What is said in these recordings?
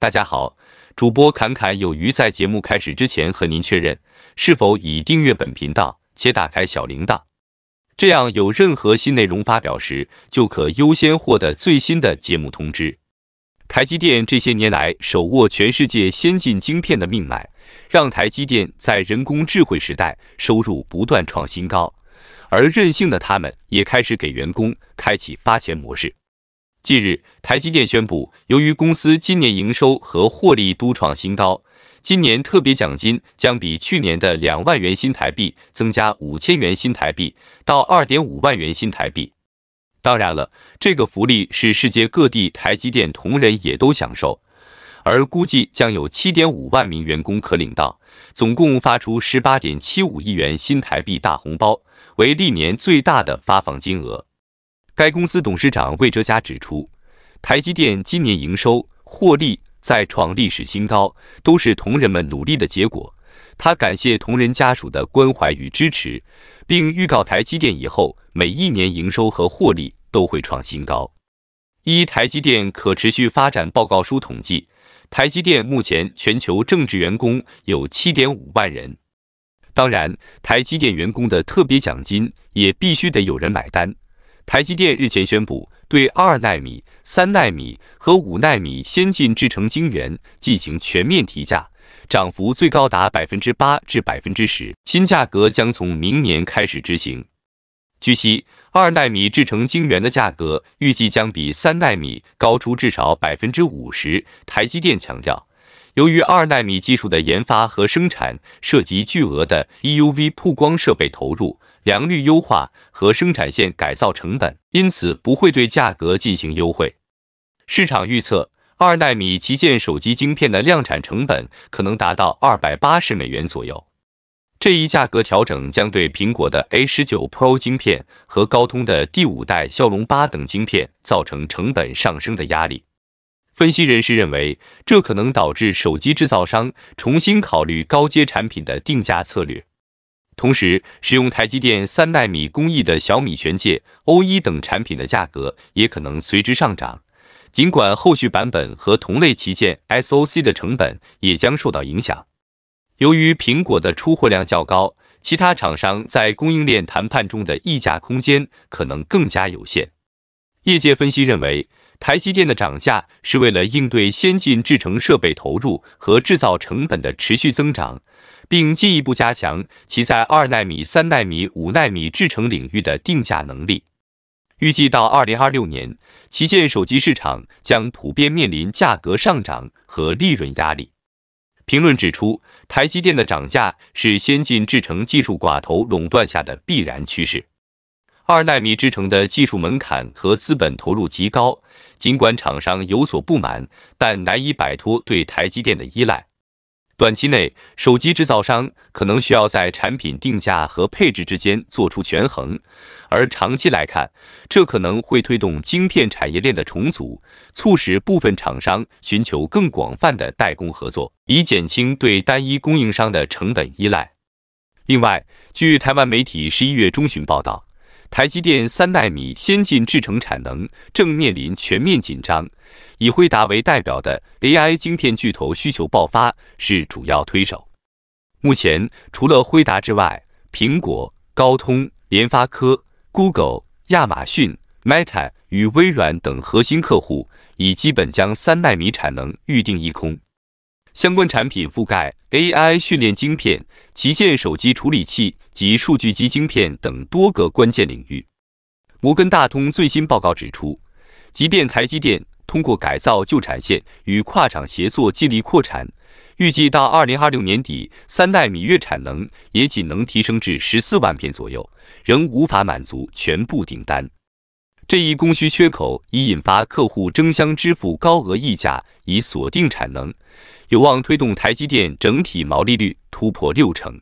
大家好，主播侃侃有余在节目开始之前和您确认，是否已订阅本频道且打开小铃铛，这样有任何新内容发表时，就可优先获得最新的节目通知。台积电这些年来手握全世界先进晶片的命脉，让台积电在人工智慧时代收入不断创新高，而任性的他们也开始给员工开启发钱模式。近日，台积电宣布，由于公司今年营收和获利都创新高，今年特别奖金将比去年的两万元新台币增加五千元新台币，到二点五万元新台币。当然了，这个福利是世界各地台积电同仁也都享受，而估计将有七点五万名员工可领到，总共发出十八点七五亿元新台币大红包，为历年最大的发放金额。该公司董事长魏哲嘉指出，台积电今年营收获利再创历史新高，都是同仁们努力的结果。他感谢同仁家属的关怀与支持，并预告台积电以后每一年营收和获利都会创新高。一，台积电可持续发展报告书统计，台积电目前全球正职员工有七点五万人。当然，台积电员工的特别奖金也必须得有人买单。台积电日前宣布，对二纳米、三纳米和五纳米先进制程晶圆进行全面提价，涨幅最高达百分之八至百分之十。新价格将从明年开始执行。据悉，二纳米制程晶圆的价格预计将比三纳米高出至少百分之五十。台积电强调，由于二纳米技术的研发和生产涉及巨额的 EUV 曝光设备投入。良率优化和生产线改造成本，因此不会对价格进行优惠。市场预测，二纳米旗舰手机晶片的量产成本可能达到二百八十美元左右。这一价格调整将对苹果的 A 十九 Pro 晶片和高通的第五代骁龙八等晶片造成成本上升的压力。分析人士认为，这可能导致手机制造商重新考虑高阶产品的定价策略。同时，使用台积电三纳米工艺的小米玄界、O 一等产品的价格也可能随之上涨。尽管后续版本和同类旗舰 SOC 的成本也将受到影响。由于苹果的出货量较高，其他厂商在供应链谈判中的溢价空间可能更加有限。业界分析认为，台积电的涨价是为了应对先进制程设备投入和制造成本的持续增长。并进一步加强其在二纳米、三纳米、五纳米制程领域的定价能力。预计到二零二六年，旗舰手机市场将普遍面临价格上涨和利润压力。评论指出，台积电的涨价是先进制程技术寡头垄断下的必然趋势。二纳米制程的技术门槛和资本投入极高，尽管厂商有所不满，但难以摆脱对台积电的依赖。短期内，手机制造商可能需要在产品定价和配置之间做出权衡，而长期来看，这可能会推动晶片产业链的重组，促使部分厂商寻求更广泛的代工合作，以减轻对单一供应商的成本依赖。另外，据台湾媒体十一月中旬报道。台积电三纳米先进制程产能正面临全面紧张，以辉达为代表的 AI 晶片巨头需求爆发是主要推手。目前，除了辉达之外，苹果、高通、联发科、Google、亚马逊、Meta 与微软等核心客户已基本将三纳米产能预定一空。相关产品覆盖 AI 训练晶片、旗舰手机处理器及数据机晶片等多个关键领域。摩根大通最新报告指出，即便台积电通过改造旧产线与跨厂协作尽力扩产，预计到2026年底，三代米月产能也仅能提升至十四万片左右，仍无法满足全部订单。这一供需缺口已引发客户争相支付高额溢价以锁定产能，有望推动台积电整体毛利率突破六成。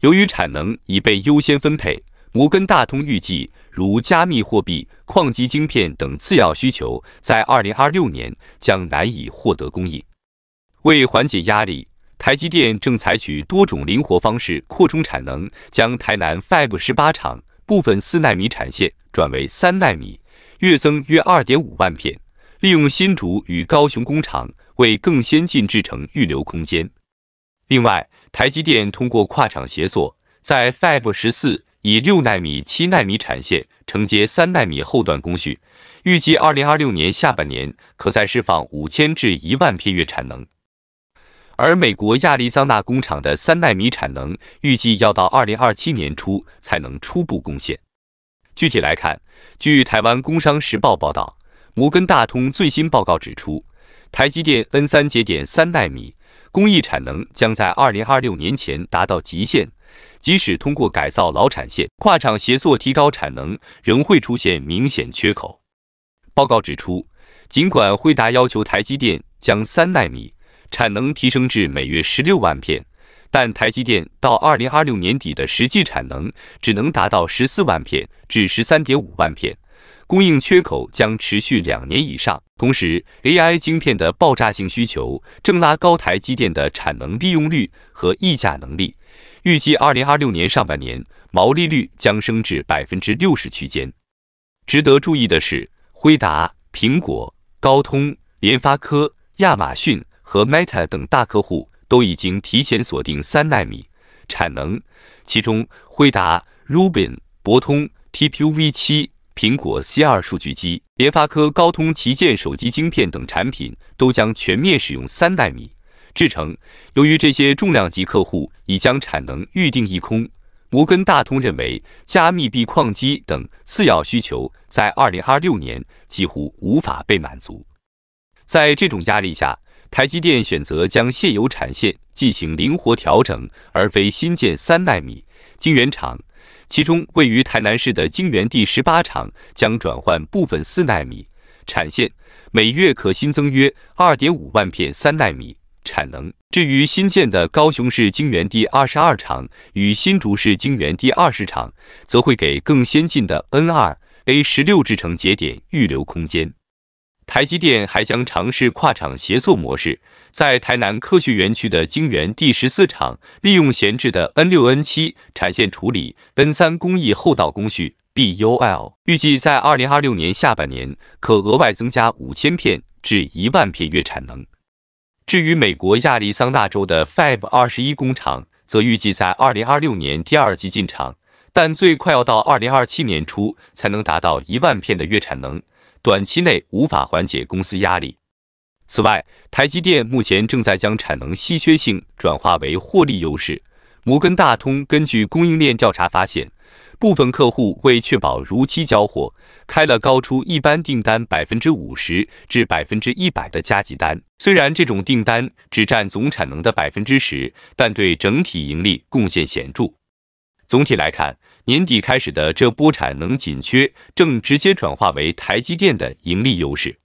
由于产能已被优先分配，摩根大通预计，如加密货币、矿机晶片等次要需求，在二零二六年将难以获得供应。为缓解压力，台积电正采取多种灵活方式扩充产能，将台南 Fab 十八厂。部分四纳米产线转为三纳米，月增约二点五万片，利用新竹与高雄工厂为更先进制程预留空间。另外，台积电通过跨厂协作，在 Fab 十四以六纳米、七纳米产线承接三纳米后段工序，预计二零二六年下半年可再释放五千至一万片月产能。而美国亚利桑那工厂的三纳米产能预计要到二零二七年初才能初步贡献。具体来看，据台湾《工商时报》报道，摩根大通最新报告指出，台积电 N 三节点三纳米工艺产能将在二零二六年前达到极限，即使通过改造老产线、跨厂协作提高产能，仍会出现明显缺口。报告指出，尽管辉达要求台积电将三纳米产能提升至每月十六万片，但台积电到二零二六年底的实际产能只能达到十四万片至十三点五万片，供应缺口将持续两年以上。同时，AI 晶片的爆炸性需求正拉高台积电的产能利用率和溢价能力，预计二零二六年上半年毛利率将升至百分之六十区间。值得注意的是，辉达、苹果、高通、联发科、亚马逊。和 Meta 等大客户都已经提前锁定三纳米产能，其中，辉达、Rubin、博通、TPUv7、苹果 C2 数据机、联发科、高通旗舰手机晶片等产品都将全面使用三纳米制程。由于这些重量级客户已将产能预定一空，摩根大通认为，加密币矿机等次要需求在2026年几乎无法被满足。在这种压力下，台积电选择将现有产线进行灵活调整，而非新建三纳米晶圆厂。其中，位于台南市的晶圆第十八厂将转换部分四纳米产线，每月可新增约二点五万片三纳米产能。至于新建的高雄市晶圆第二十二厂与新竹市晶圆第二十厂，则会给更先进的 N2A 十六制程节点预留空间。台积电还将尝试跨厂协作模式，在台南科学园区的晶圆第十四厂，利用闲置的 N 六、N 七产线处理 N 三工艺后道工序 BUL，预计在二零二六年下半年可额外增加五千片至一万片月产能。至于美国亚利桑那州的 Fab 二十一工厂，则预计在二零二六年第二季进场，但最快要到二零二七年初才能达到一万片的月产能。短期内无法缓解公司压力。此外，台积电目前正在将产能稀缺性转化为获利优势。摩根大通根据供应链调查发现，部分客户为确保如期交货，开了高出一般订单百分之五十至百分之一百的加急单。虽然这种订单只占总产能的百分之十，但对整体盈利贡献显著。总体来看，年底开始的这波产能紧缺，正直接转化为台积电的盈利优势。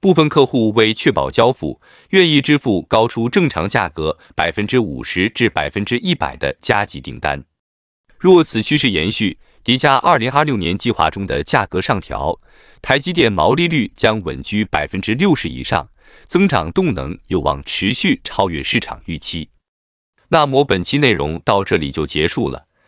部分客户为确保交付，愿意支付高出正常价格百分之五十至百分之一百的加急订单。若此趋势延续，叠加二零二六年计划中的价格上调，台积电毛利率将稳居百分之六十以上，增长动能有望持续超越市场预期。那么本期内容到这里就结束了。